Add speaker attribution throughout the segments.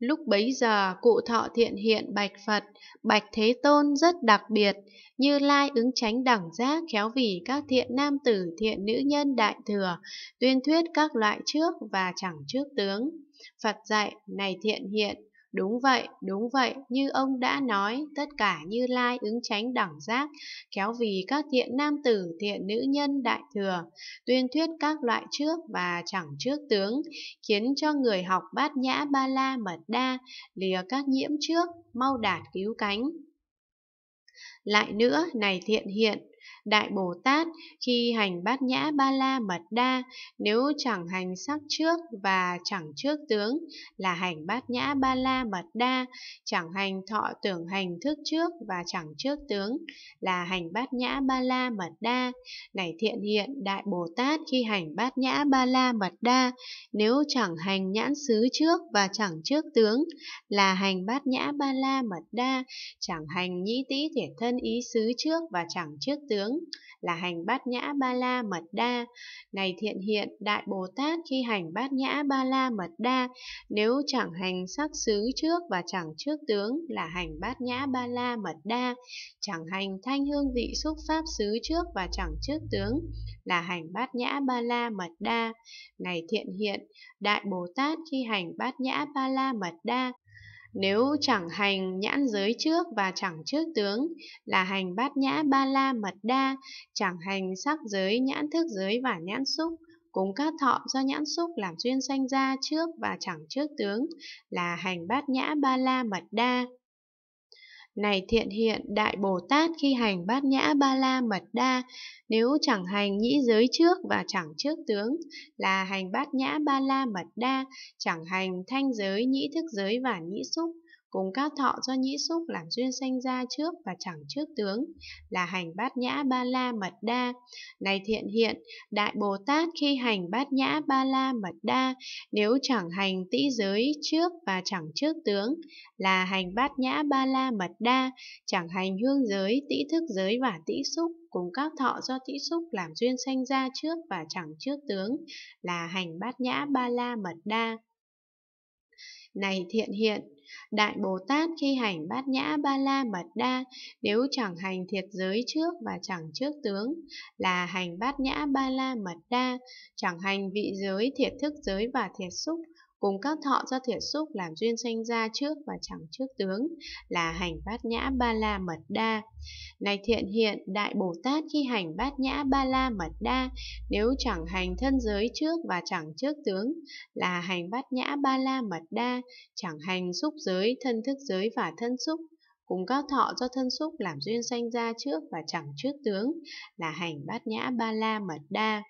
Speaker 1: Lúc bấy giờ cụ thọ thiện hiện bạch Phật, bạch Thế Tôn rất đặc biệt, như lai ứng tránh đẳng giác khéo vì các thiện nam tử thiện nữ nhân đại thừa, tuyên thuyết các loại trước và chẳng trước tướng. Phật dạy, này thiện hiện, Đúng vậy, đúng vậy, như ông đã nói, tất cả như lai ứng tránh đẳng giác, kéo vì các thiện nam tử, thiện nữ nhân đại thừa, tuyên thuyết các loại trước và chẳng trước tướng, khiến cho người học bát nhã ba la mật đa, lìa các nhiễm trước, mau đạt cứu cánh. Lại nữa, này thiện hiện, Đại Bồ Tát khi hành bát nhã ba la mật đa, nếu chẳng hành sắc trước và chẳng trước tướng là hành bát nhã ba la mật đa, chẳng hành thọ tưởng hành thức trước và chẳng trước tướng là hành bát nhã ba la mật đa. Này thiện hiện Đại Bồ Tát khi hành bát nhã ba la mật đa, nếu chẳng hành nhãn xứ trước và chẳng trước tướng là hành bát nhã ba la mật đa, chẳng hành nhĩ tĩ thể thân ý xứ trước và chẳng trước tướng là hành bát nhã ba la mật đa. Này thiện hiện, Đại Bồ Tát khi hành bát nhã ba la mật đa, nếu chẳng hành sắc xứ trước và chẳng trước tướng là hành bát nhã ba la mật đa, chẳng hành thanh hương vị xúc pháp xứ trước và chẳng trước tướng là hành bát nhã ba la mật đa. Này thiện hiện, Đại Bồ Tát khi hành bát nhã ba la mật đa, nếu chẳng hành nhãn giới trước và chẳng trước tướng là hành bát nhã ba la mật đa, chẳng hành sắc giới nhãn thức giới và nhãn xúc, cùng các thọ do nhãn xúc làm duyên sanh ra trước và chẳng trước tướng là hành bát nhã ba la mật đa. Này thiện hiện Đại Bồ Tát khi hành bát nhã ba la mật đa, nếu chẳng hành nhĩ giới trước và chẳng trước tướng là hành bát nhã ba la mật đa, chẳng hành thanh giới, nhĩ thức giới và nhĩ xúc, cùng các thọ do nhĩ xúc làm duyên sanh ra trước và chẳng trước tướng, là hành bát nhã ba la mật đa. Này thiện hiện, Đại Bồ Tát khi hành bát nhã ba la mật đa, nếu chẳng hành tĩ giới trước và chẳng trước tướng, là hành bát nhã ba la mật đa, chẳng hành hương giới, tĩ thức giới và tĩ xúc cùng các thọ do tĩ xúc làm duyên sanh ra trước và chẳng trước tướng, là hành bát nhã ba la mật đa. Này thiện hiện, Đại Bồ Tát khi hành bát nhã ba la mật đa, nếu chẳng hành thiệt giới trước và chẳng trước tướng, là hành bát nhã ba la mật đa, chẳng hành vị giới thiệt thức giới và thiệt xúc, cùng các thọ do thiện xúc làm duyên sanh ra trước và chẳng trước tướng là hành bát nhã ba la mật đa này thiện hiện đại bồ tát khi hành bát nhã ba la mật đa nếu chẳng hành thân giới trước và chẳng trước tướng là hành bát nhã ba la mật đa chẳng hành xúc giới thân thức giới và thân xúc cùng các thọ do thân xúc làm duyên sanh ra trước và chẳng trước tướng là hành bát nhã ba la mật đa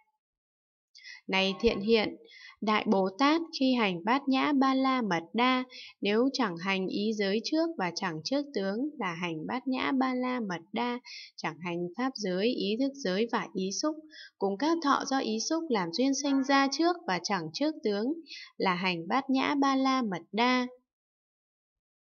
Speaker 1: này thiện hiện, Đại Bồ Tát khi hành bát nhã ba la mật đa, nếu chẳng hành ý giới trước và chẳng trước tướng là hành bát nhã ba la mật đa, chẳng hành pháp giới, ý thức giới và ý xúc, cùng các thọ do ý xúc làm duyên sinh ra trước và chẳng trước tướng là hành bát nhã ba la mật đa.